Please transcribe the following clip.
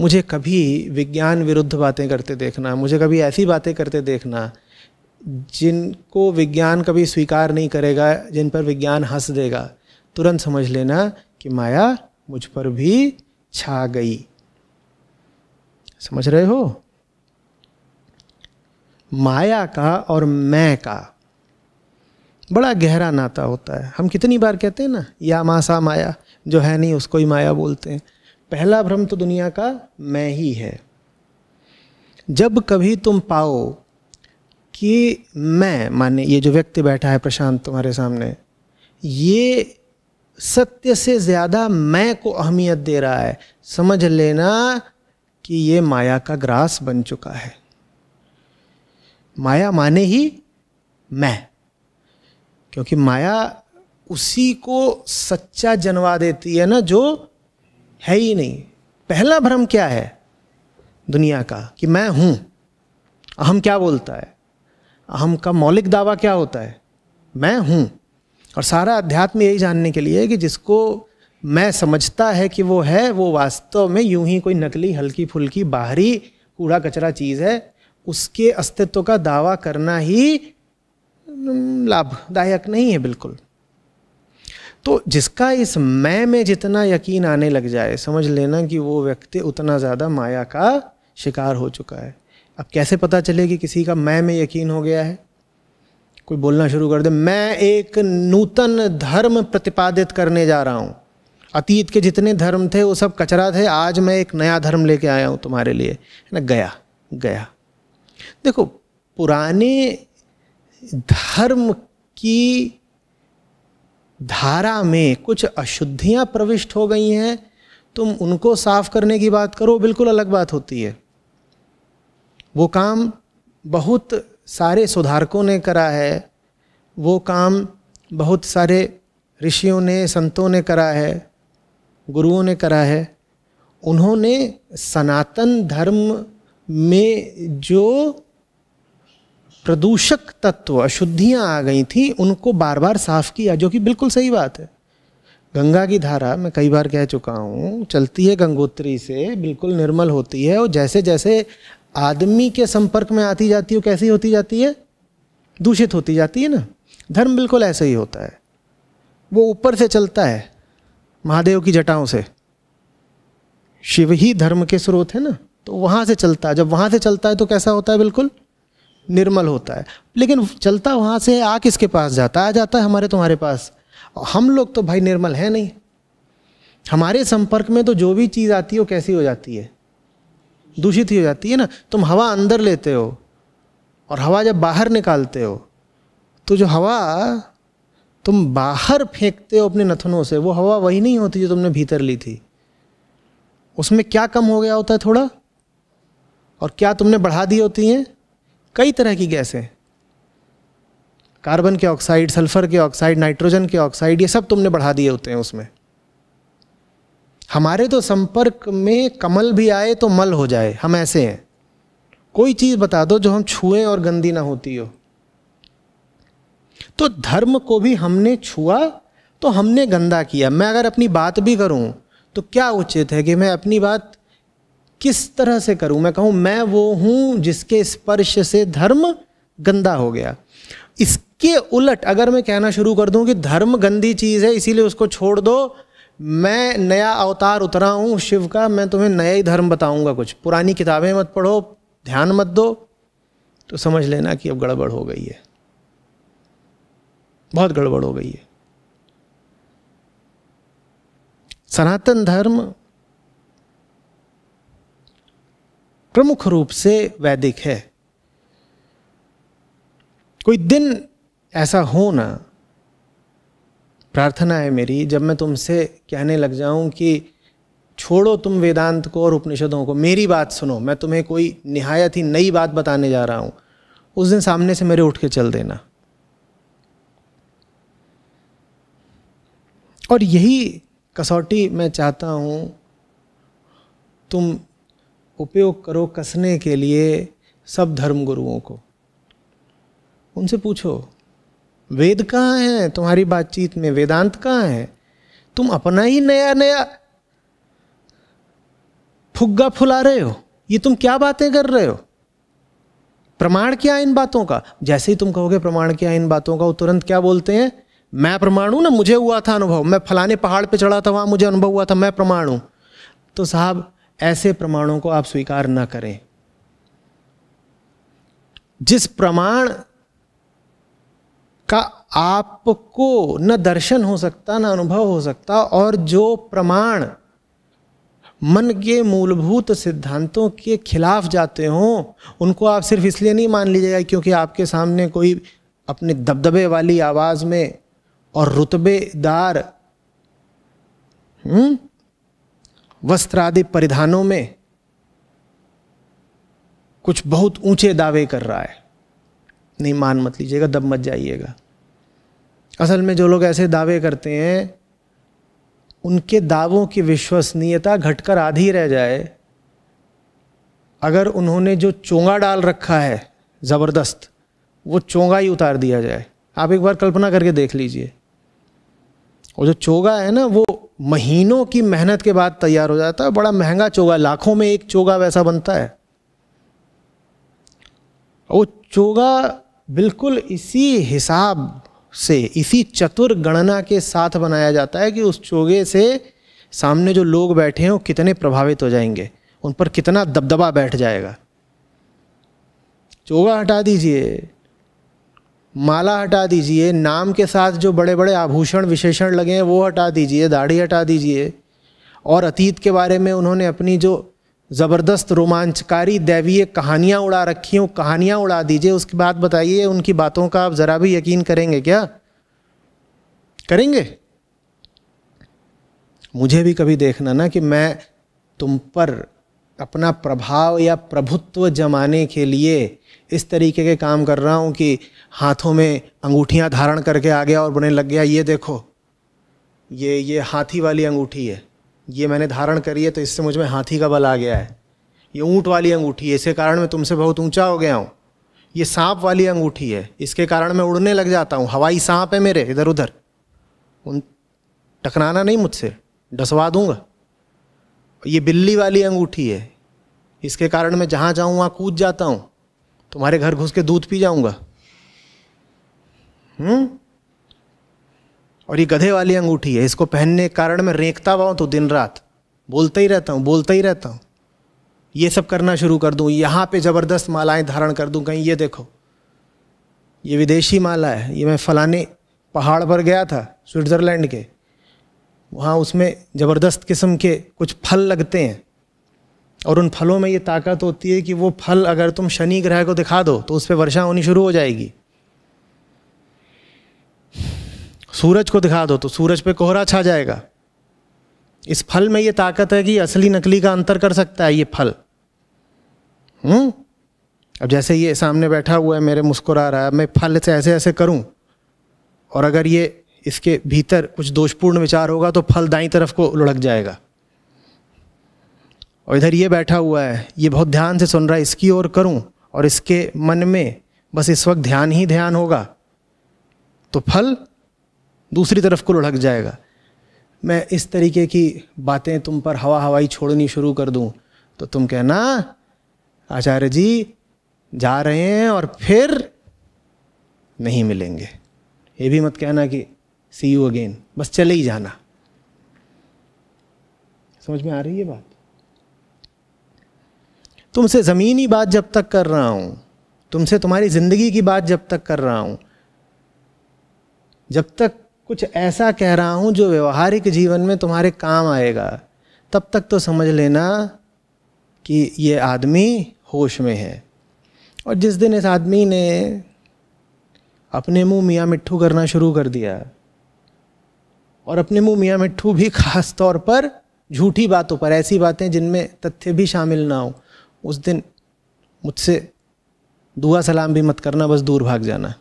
मुझे कभी विज्ञान विरुद्ध बातें करते देखना मुझे कभी ऐसी बातें करते देखना जिनको विज्ञान कभी स्वीकार नहीं करेगा जिन पर विज्ञान हंस देगा तुरंत समझ लेना कि माया मुझ पर भी छा गई समझ रहे हो माया का और मैं का बड़ा गहरा नाता होता है हम कितनी बार कहते हैं ना या मासा माया जो है नहीं उसको ही माया बोलते हैं पहला भ्रम तो दुनिया का मैं ही है जब कभी तुम पाओ कि मैं माने ये जो व्यक्ति बैठा है प्रशांत तुम्हारे सामने ये सत्य से ज़्यादा मैं को अहमियत दे रहा है समझ लेना कि ये माया का ग्रास बन चुका है माया माने ही मैं क्योंकि माया उसी को सच्चा जनवा देती है ना जो है ही नहीं पहला भ्रम क्या है दुनिया का कि मैं हूँ अहम क्या बोलता है अहम का मौलिक दावा क्या होता है मैं हूँ और सारा अध्यात्म यही जानने के लिए कि जिसको मैं समझता है कि वो है वो वास्तव में यूं ही कोई नकली हल्की फुल्की बाहरी कूड़ा कचरा चीज़ है उसके अस्तित्व का दावा करना ही लाभदायक नहीं है बिल्कुल तो जिसका इस मैं में जितना यकीन आने लग जाए समझ लेना कि वो व्यक्ति उतना ज़्यादा माया का शिकार हो चुका है अब कैसे पता चले कि किसी का मैं में यकीन हो गया है कोई बोलना शुरू कर दे मैं एक नूतन धर्म प्रतिपादित करने जा रहा हूँ अतीत के जितने धर्म थे वो सब कचरा थे आज मैं एक नया धर्म लेके आया हूँ तुम्हारे लिए है ना गया गया देखो पुराने धर्म की धारा में कुछ अशुद्धियां प्रविष्ट हो गई हैं तुम उनको साफ करने की बात करो बिल्कुल अलग बात होती है वो काम बहुत सारे सुधारकों ने करा है वो काम बहुत सारे ऋषियों ने संतों ने करा है गुरुओं ने करा है उन्होंने सनातन धर्म में जो प्रदूषक तत्व अशुद्धियाँ आ गई थी उनको बार बार साफ किया जो कि बिल्कुल सही बात है गंगा की धारा मैं कई बार कह चुका हूँ चलती है गंगोत्री से बिल्कुल निर्मल होती है और जैसे जैसे आदमी के संपर्क में आती जाती है कैसी होती जाती है दूषित होती जाती है ना धर्म बिल्कुल ऐसे ही होता है वो ऊपर से चलता है महादेव की जटाओं से शिव ही धर्म के स्रोत है ना तो वहाँ से चलता है जब वहाँ से चलता है तो कैसा होता है बिल्कुल निर्मल होता है लेकिन चलता वहाँ से आ किसके पास जाता आ जाता है हमारे तुम्हारे पास हम लोग तो भाई निर्मल है नहीं हमारे संपर्क में तो जो भी चीज़ आती है वो कैसी हो जाती है दूषित ही हो जाती है ना तुम हवा अंदर लेते हो और हवा जब बाहर निकालते हो तो जो हवा तुम बाहर फेंकते हो अपने नथनों से वो हवा वही नहीं होती जो तुमने भीतर ली थी उसमें क्या कम हो गया होता है थोड़ा और क्या तुमने बढ़ा दी होती हैं कई तरह की गैसें कार्बन के ऑक्साइड सल्फर के ऑक्साइड नाइट्रोजन के ऑक्साइड ये सब तुमने बढ़ा दिए होते हैं उसमें हमारे तो संपर्क में कमल भी आए तो मल हो जाए हम ऐसे हैं कोई चीज़ बता दो जो हम छुएं और गंदी ना होती हो तो धर्म को भी हमने छुआ तो हमने गंदा किया मैं अगर अपनी बात भी करूं तो क्या उचित है कि मैं अपनी बात किस तरह से करूं मैं कहूं मैं वो हूं जिसके स्पर्श से धर्म गंदा हो गया इसके उलट अगर मैं कहना शुरू कर दूं कि धर्म गंदी चीज़ है इसीलिए उसको छोड़ दो मैं नया अवतार उतरा हूं शिव का मैं तुम्हें नया ही धर्म बताऊंगा कुछ पुरानी किताबें मत पढ़ो ध्यान मत दो तो समझ लेना कि अब गड़बड़ हो गई है बहुत गड़बड़ हो गई है सनातन धर्म प्रमुख रूप से वैदिक है कोई दिन ऐसा हो ना प्रार्थना है मेरी जब मैं तुमसे कहने लग जाऊं कि छोड़ो तुम वेदांत को और उपनिषदों को मेरी बात सुनो मैं तुम्हें कोई निहायत ही नई बात बताने जा रहा हूं उस दिन सामने से मेरे उठ के चल देना और यही कसौटी मैं चाहता हूं तुम उपयोग करो कसने के लिए सब धर्म गुरुओं को उनसे पूछो वेद कहाँ है तुम्हारी बातचीत में वेदांत कहाँ है तुम अपना ही नया नया फुग्गा फुला रहे हो ये तुम क्या बातें कर रहे हो प्रमाण क्या है इन बातों का जैसे ही तुम कहोगे प्रमाण क्या है इन बातों का वो तुरंत क्या बोलते हैं मैं प्रमाण हूं ना मुझे हुआ था अनुभव मैं फलाने पहाड़ पे चढ़ा था वहां मुझे अनुभव हुआ था मैं प्रमाण हूं तो साहब ऐसे प्रमाणों को आप स्वीकार ना करें जिस प्रमाण का आपको न दर्शन हो सकता न अनुभव हो सकता और जो प्रमाण मन के मूलभूत सिद्धांतों के खिलाफ जाते हों उनको आप सिर्फ इसलिए नहीं मान लीजिएगा क्योंकि आपके सामने कोई अपने दबदबे वाली आवाज़ में और रुतबेदार हम्म, वस्त्र आदि परिधानों में कुछ बहुत ऊंचे दावे कर रहा है नहीं मान मत लीजिएगा दब मत जाइएगा असल में जो लोग ऐसे दावे करते हैं उनके दावों की विश्वसनीयता घटकर आधी रह जाए अगर उन्होंने जो चोंगा डाल रखा है ज़बरदस्त वो चोंगा ही उतार दिया जाए आप एक बार कल्पना करके देख लीजिए और जो चोगा है ना वो महीनों की मेहनत के बाद तैयार हो जाता है बड़ा महंगा चोगा लाखों में एक चोगा वैसा बनता है वो चोगा बिल्कुल इसी हिसाब से इसी चतुर गणना के साथ बनाया जाता है कि उस चोगे से सामने जो लोग बैठे हैं वो कितने प्रभावित हो जाएंगे उन पर कितना दबदबा बैठ जाएगा चोगा हटा दीजिए माला हटा दीजिए नाम के साथ जो बड़े बड़े आभूषण विशेषण लगे हैं वो हटा दीजिए दाढ़ी हटा दीजिए और अतीत के बारे में उन्होंने अपनी जो ज़बरदस्त रोमांचकारी दैवीय कहानियाँ उड़ा रखी हूँ कहानियाँ उड़ा दीजिए उसके बाद बताइए उनकी बातों का आप ज़रा भी यकीन करेंगे क्या करेंगे मुझे भी कभी देखना ना कि मैं तुम पर अपना प्रभाव या प्रभुत्व जमाने के लिए इस तरीके के काम कर रहा हूँ कि हाथों में अंगूठियाँ धारण करके आ गया और बने लग गया ये देखो ये ये हाथी वाली अंगूठी है ये मैंने धारण करी है तो इससे मुझ में हाथी का बल आ गया है ये ऊँट वाली अंगूठी है इसके कारण मैं तुमसे बहुत ऊँचा हो गया हूँ ये सांप वाली अंगूठी है इसके कारण मैं उड़ने लग जाता हूँ हवाई सांप है मेरे इधर उधर उन टकराना नहीं मुझसे डसवा दूंगा ये बिल्ली वाली अंगूठी है इसके कारण मैं जहाँ जाऊँ वहाँ कूद जाता हूँ तुम्हारे घर घुस के दूध पी जाऊंगा हम्म और ये गधे वाली अंगूठी है इसको पहनने के कारण मैं रेंकता हुआ तो दिन रात बोलता ही रहता हूँ बोलता ही रहता हूँ ये सब करना शुरू कर दूँ यहाँ पे ज़बरदस्त मालाएं धारण कर दूँ कहीं ये देखो ये विदेशी माला है ये मैं फलाने पहाड़ पर गया था स्विट्ज़रलैंड के वहाँ उसमें ज़बरदस्त किस्म के कुछ फल लगते हैं और उन फलों में ये ताकत होती है कि वो फल अगर तुम शनि ग्रह को दिखा दो तो उस पर वर्षा होनी शुरू हो जाएगी सूरज को दिखा दो तो सूरज पे कोहरा छा जाएगा इस फल में ये ताकत है कि असली नकली का अंतर कर सकता है ये फल हम्म अब जैसे ये सामने बैठा हुआ है मेरे मुस्कुरा रहा है मैं फल से ऐसे ऐसे करूं और अगर ये इसके भीतर कुछ दोषपूर्ण विचार होगा तो फल दाई तरफ को लुढ़क जाएगा और इधर ये बैठा हुआ है ये बहुत ध्यान से सुन रहा है इसकी ओर करूं और इसके मन में बस इस वक्त ध्यान ही ध्यान होगा तो फल दूसरी तरफ को लुढ़क जाएगा मैं इस तरीके की बातें तुम पर हवा हवाई छोड़नी शुरू कर दूं तो तुम कहना आचार्य जी जा रहे हैं और फिर नहीं मिलेंगे ये भी मत कहना कि सी यू अगेन बस चले ही जाना समझ में आ रही है बात तुमसे ज़मीनी बात जब तक कर रहा हूँ तुमसे तुम्हारी ज़िंदगी की बात जब तक कर रहा हूँ जब तक कुछ ऐसा कह रहा हूँ जो व्यवहारिक जीवन में तुम्हारे काम आएगा तब तक तो समझ लेना कि ये आदमी होश में है और जिस दिन इस आदमी ने अपने मुंह मियाँ मिट्ठू करना शुरू कर दिया और अपने मुंह मियाँ मिट्ठू भी ख़ास तौर पर झूठी बातों पर ऐसी बातें जिनमें तथ्य भी शामिल ना हो उस दिन मुझसे दुआ सलाम भी मत करना बस दूर भाग जाना